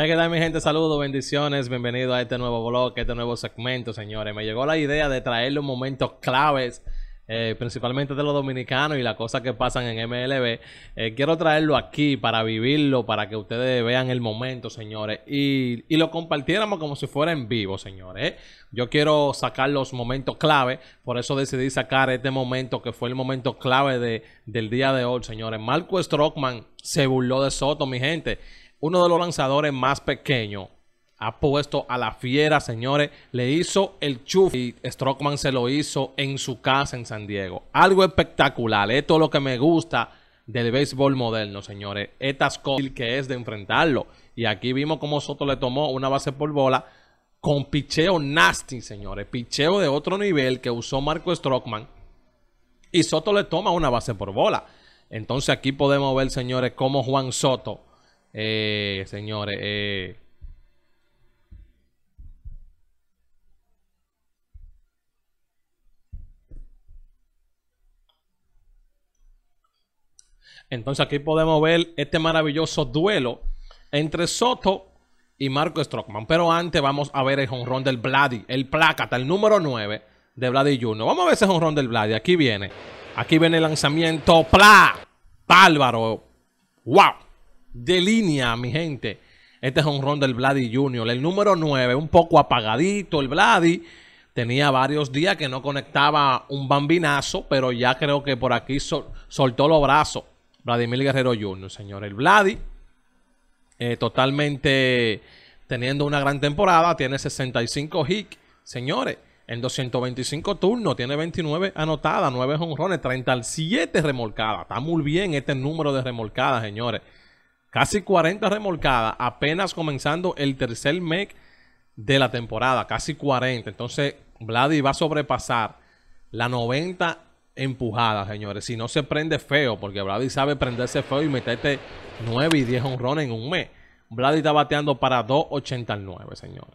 Hay que dar mi gente saludos, bendiciones, bienvenido a este nuevo blog, a este nuevo segmento, señores. Me llegó la idea de traer los momentos claves, eh, principalmente de los dominicanos y las cosas que pasan en MLB. Eh, quiero traerlo aquí para vivirlo, para que ustedes vean el momento, señores, y, y lo compartiéramos como si fuera en vivo, señores. ¿eh? Yo quiero sacar los momentos clave, por eso decidí sacar este momento que fue el momento clave de, del día de hoy, señores. Marco Strockman se burló de Soto, mi gente uno de los lanzadores más pequeños, ha puesto a la fiera, señores. Le hizo el chuf y Strockman se lo hizo en su casa en San Diego. Algo espectacular. Esto es lo que me gusta del béisbol moderno, señores. Estas cosas que es de enfrentarlo. Y aquí vimos cómo Soto le tomó una base por bola con picheo nasty, señores. Picheo de otro nivel que usó Marco Strockman. Y Soto le toma una base por bola. Entonces aquí podemos ver, señores, cómo Juan Soto eh, señores, eh. Entonces aquí podemos ver este maravilloso duelo entre Soto y Marco Strockman. Pero antes vamos a ver el jonrón del Vladi, el plácata, el número 9 de Vladi Jr. Vamos a ver ese jonrón del Vladi. Aquí viene. Aquí viene el lanzamiento. ¡Pla! Álvaro, ¡Wow! de línea, mi gente. Este es un ron del Vladi Jr. El número 9, un poco apagadito el Vladi. Tenía varios días que no conectaba un bambinazo, pero ya creo que por aquí soltó los brazos. Vladimir Guerrero Jr., señor. El Vladi, eh, totalmente teniendo una gran temporada, tiene 65 hits, señores. En 225 turnos, tiene 29 anotadas, 9 jonrones, 37 remolcadas. Está muy bien este número de remolcadas, señores. Casi 40 remolcadas, apenas comenzando el tercer mes de la temporada, casi 40. Entonces, Vladi va a sobrepasar la 90 empujadas, señores. Si no se prende feo, porque Vladi sabe prenderse feo y meterte 9 y 10 honrones en un mes. Vladi está bateando para 2.89, señores.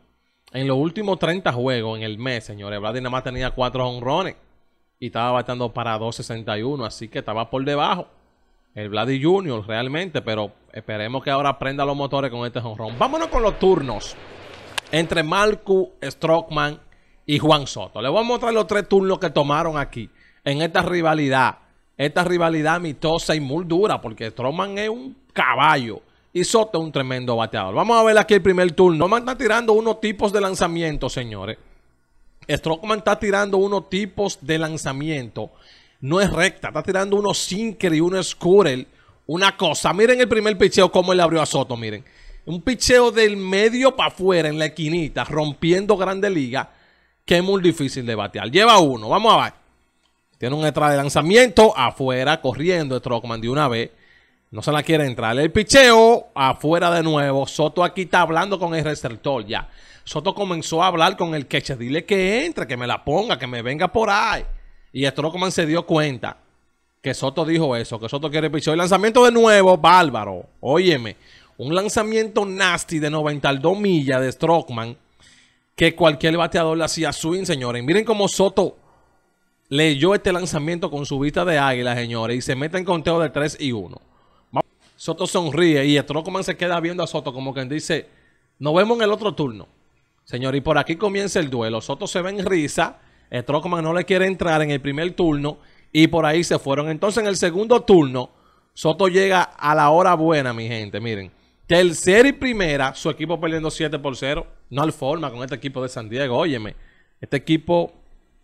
En los últimos 30 juegos en el mes, señores, Vladi nada más tenía 4 honrones y estaba bateando para 2.61, así que estaba por debajo. El Vladi Junior realmente, pero Esperemos que ahora prenda los motores con este jonrón. Vámonos con los turnos. Entre Marco Strockman y Juan Soto. Les voy a mostrar los tres turnos que tomaron aquí. En esta rivalidad. Esta rivalidad mitosa y muy dura. Porque Strockman es un caballo. Y Soto es un tremendo bateador. Vamos a ver aquí el primer turno. Strockman está tirando unos tipos de lanzamiento, señores. Strockman está tirando unos tipos de lanzamiento. No es recta. Está tirando unos sinker y unos squirrel una cosa. Miren el primer picheo, cómo él abrió a Soto, miren. Un picheo del medio para afuera, en la esquinita, rompiendo Grande Liga, que es muy difícil de batear. Lleva uno, vamos a ver. Tiene un extra de lanzamiento afuera, corriendo Strockman de una vez. No se la quiere entrar. El picheo afuera de nuevo. Soto aquí está hablando con el receptor ya. Soto comenzó a hablar con el queche. Dile que entre, que me la ponga, que me venga por ahí. Y Strockman se dio cuenta que Soto dijo eso, que Soto quiere piso El lanzamiento de nuevo, bárbaro. Óyeme, un lanzamiento nasty de 92 millas de Strockman que cualquier bateador le hacía swing, señores. Miren cómo Soto leyó este lanzamiento con su vista de águila, señores, y se mete en conteo de 3 y 1. Soto sonríe y Strockman se queda viendo a Soto como quien dice, nos vemos en el otro turno. señores. y por aquí comienza el duelo. Soto se ve en risa. Strockman no le quiere entrar en el primer turno y por ahí se fueron. Entonces en el segundo turno, Soto llega a la hora buena, mi gente. Miren, tercera y primera, su equipo perdiendo 7 por 0. No al forma con este equipo de San Diego. Óyeme, este equipo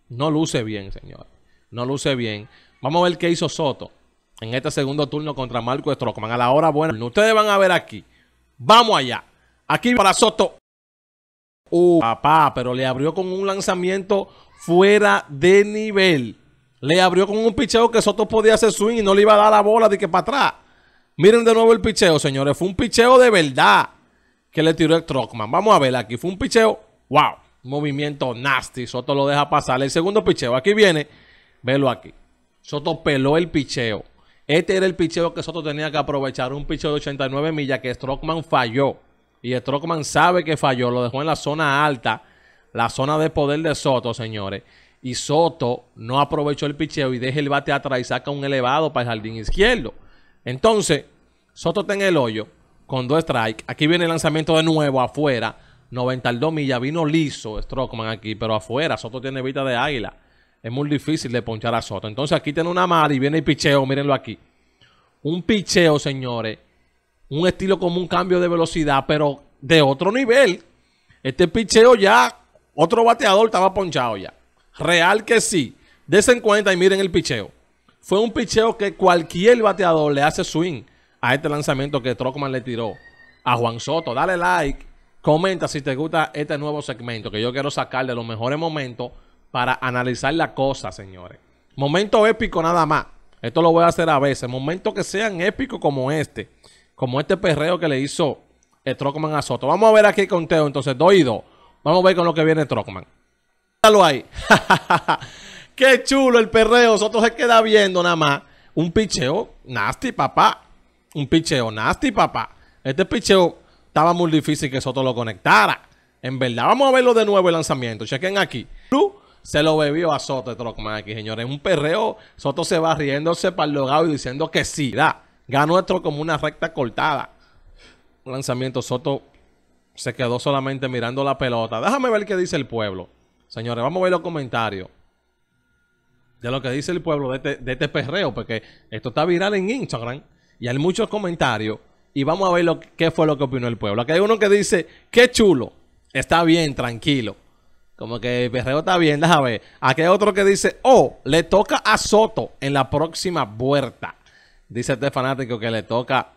no luce bien, señor. No luce bien. Vamos a ver qué hizo Soto en este segundo turno contra Marco Strockman. A la hora buena. Ustedes van a ver aquí. Vamos allá. Aquí para Soto. Uh, papá, pero le abrió con un lanzamiento fuera de nivel. Le abrió con un picheo que Soto podía hacer swing y no le iba a dar la bola de que para atrás. Miren de nuevo el picheo, señores. Fue un picheo de verdad que le tiró el Trockman. Vamos a ver aquí. Fue un picheo. ¡Wow! Movimiento nasty. Soto lo deja pasar. El segundo picheo. Aquí viene. Velo aquí. Soto peló el picheo. Este era el picheo que Soto tenía que aprovechar. Un picheo de 89 millas que Strockman falló. Y Strockman sabe que falló. Lo dejó en la zona alta. La zona de poder de Soto, señores y Soto no aprovechó el picheo y deja el bate atrás y saca un elevado para el jardín izquierdo. Entonces, Soto está en el hoyo con dos strikes. Aquí viene el lanzamiento de nuevo afuera. 92 millas. Vino liso Strockman aquí, pero afuera. Soto tiene vista de águila. Es muy difícil de ponchar a Soto. Entonces aquí tiene una mala y viene el picheo. Mírenlo aquí. Un picheo, señores. Un estilo como un cambio de velocidad, pero de otro nivel. Este picheo ya, otro bateador estaba ponchado ya. Real que sí. Desen cuenta y miren el picheo. Fue un picheo que cualquier bateador le hace swing a este lanzamiento que Trockman le tiró a Juan Soto. Dale like, comenta si te gusta este nuevo segmento que yo quiero sacar de los mejores momentos para analizar la cosa, señores. Momento épico nada más. Esto lo voy a hacer a veces. Momentos que sean épicos como este. Como este perreo que le hizo eh, Trockman a Soto. Vamos a ver aquí el conteo. Entonces, 2 y 2. Vamos a ver con lo que viene Trockman lo ahí. Qué chulo el perreo. Soto se queda viendo nada más. Un picheo nasty, papá. Un picheo nasty, papá. Este picheo estaba muy difícil que Soto lo conectara. En verdad, vamos a verlo de nuevo el lanzamiento. Chequen aquí. Se lo bebió a Soto, esto lo comen aquí, señores. Un perreo. Soto se va riéndose para el logado y diciendo que sí. Da. Ganó esto como una recta cortada. Un lanzamiento. Soto se quedó solamente mirando la pelota. Déjame ver qué dice el pueblo. Señores, vamos a ver los comentarios de lo que dice el pueblo este, de este, perreo, porque esto está viral en Instagram y hay muchos comentarios. Y vamos a ver lo, qué fue lo que opinó el pueblo. Aquí hay uno que dice, qué chulo, está bien, tranquilo. Como que el perreo está bien, déjame ver. Aquí hay otro que dice, oh, le toca a Soto en la próxima vuelta. Dice este fanático que le toca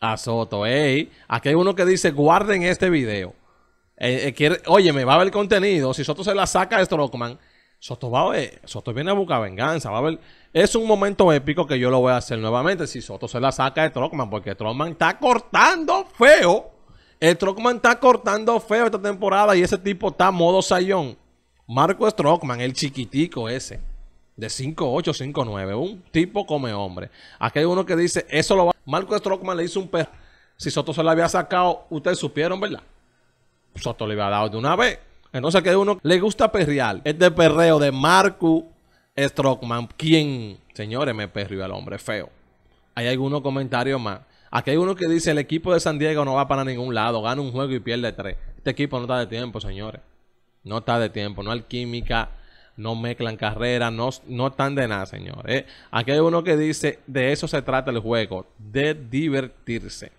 a Soto. ¿eh? aquí hay uno que dice, guarden este video. Eh, eh, oye, me va a ver contenido. Si Soto se la saca de Strockman, Soto, va Soto viene a buscar venganza. Va a Es un momento épico que yo lo voy a hacer nuevamente. Si Soto se la saca de Strockman, porque Strockman está cortando feo. El Strockman está cortando feo esta temporada y ese tipo está modo sayón. Marco Strockman, el chiquitico ese de 5'8, 5'9. Un tipo come hombre. Aquí hay uno que dice, eso lo va... Marco Strockman le hizo un perro. Si Soto se la había sacado, ustedes supieron, ¿verdad? Soto le a dar de una vez. Entonces, que uno le gusta perrear. de perreo de Marco Strockman, ¿Quién? señores, me perrió al hombre feo. Hay algunos comentarios más. Aquí hay uno que dice: el equipo de San Diego no va para ningún lado, gana un juego y pierde tres. Este equipo no está de tiempo, señores. No está de tiempo, no hay química, no mezclan carreras, no, no están de nada, señores. ¿eh? Aquí hay uno que dice: de eso se trata el juego, de divertirse.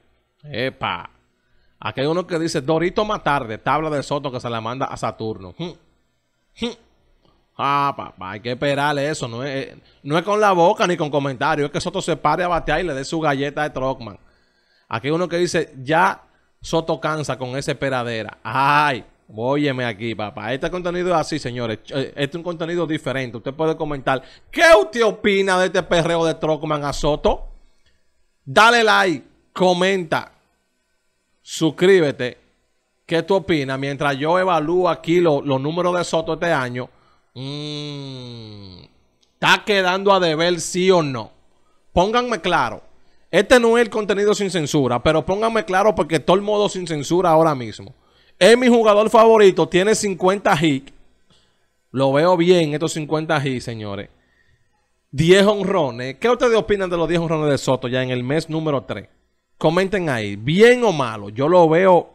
Epa. Aquí hay uno que dice Dorito más tarde, tabla de Soto que se la manda a Saturno. Hm, hm. Ah, papá, hay que esperarle eso. No es, no es con la boca ni con comentarios. Es que Soto se pare a batear y le dé su galleta de Trockman. Aquí hay uno que dice, ya Soto cansa con esa esperadera. Ay, óyeme aquí, papá. Este contenido es así, señores. Eh, este es un contenido diferente. Usted puede comentar. ¿Qué usted opina de este perreo de Trockman a Soto? Dale like, comenta, suscríbete. ¿Qué tú opinas? Mientras yo evalúo aquí los números de Soto este año, mm, ¿está quedando a deber sí o no? Pónganme claro. Este no es el contenido sin censura, pero pónganme claro porque todo el modo sin censura ahora mismo. Es mi jugador favorito, tiene 50 hits. Lo veo bien, estos 50 hits, señores. 10 honrones. ¿Qué ustedes opinan de los 10 honrones de Soto ya en el mes número 3? comenten ahí, bien o malo. Yo lo veo,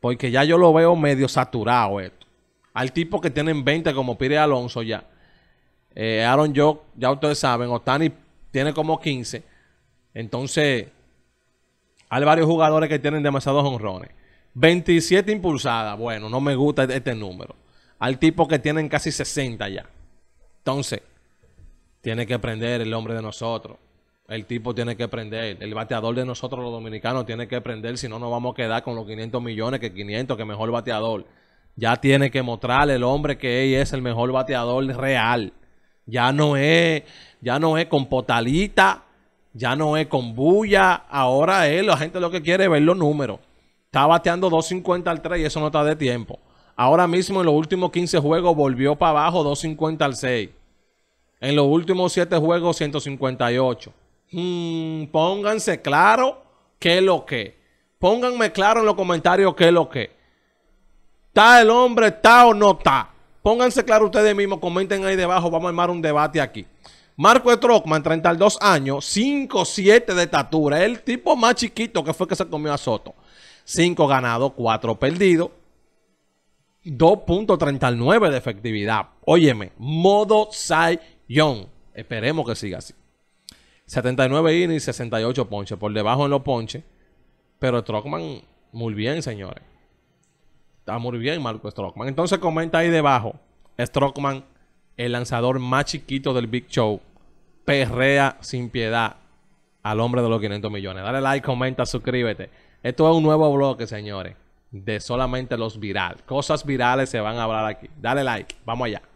porque ya yo lo veo medio saturado esto. Al tipo que tienen 20 como Pire Alonso ya. Eh, Aaron jok ya ustedes saben, Otani tiene como 15. Entonces, hay varios jugadores que tienen demasiados honrones. 27 impulsadas, bueno, no me gusta este, este número. al tipo que tienen casi 60 ya. Entonces, tiene que aprender el hombre de nosotros. El tipo tiene que prender. El bateador de nosotros, los dominicanos, tiene que prender. Si no, nos vamos a quedar con los 500 millones que 500, que mejor bateador. Ya tiene que mostrarle el hombre que él es el mejor bateador real. Ya no es, ya no es con potalita, ya no es con bulla. Ahora él la gente lo que quiere es ver los números. Está bateando 250 al 3 y eso no está de tiempo. Ahora mismo en los últimos 15 juegos volvió para abajo 250 al 6. En los últimos 7 juegos 158. Mm, pónganse claro qué es lo que. Pónganme claro en los comentarios qué es lo que. ¿Está el hombre, está o no está? Pónganse claro ustedes mismos, comenten ahí debajo, vamos a armar un debate aquí. Marco Trockman, 32 años, 5'7 de estatura, el tipo más chiquito que fue que se comió a Soto. 5 ganados, 4 perdidos, 2.39 de efectividad. Óyeme, modo Saiyong Esperemos que siga así. 79 y 68 ponche Por debajo en los ponche, Pero Strockman, muy bien, señores. Está muy bien Marco Strockman. Entonces comenta ahí debajo. Strockman, el lanzador más chiquito del Big Show. Perrea sin piedad al hombre de los 500 millones. Dale like, comenta, suscríbete. Esto es un nuevo bloque, señores. De solamente los viral. Cosas virales se van a hablar aquí. Dale like. Vamos allá.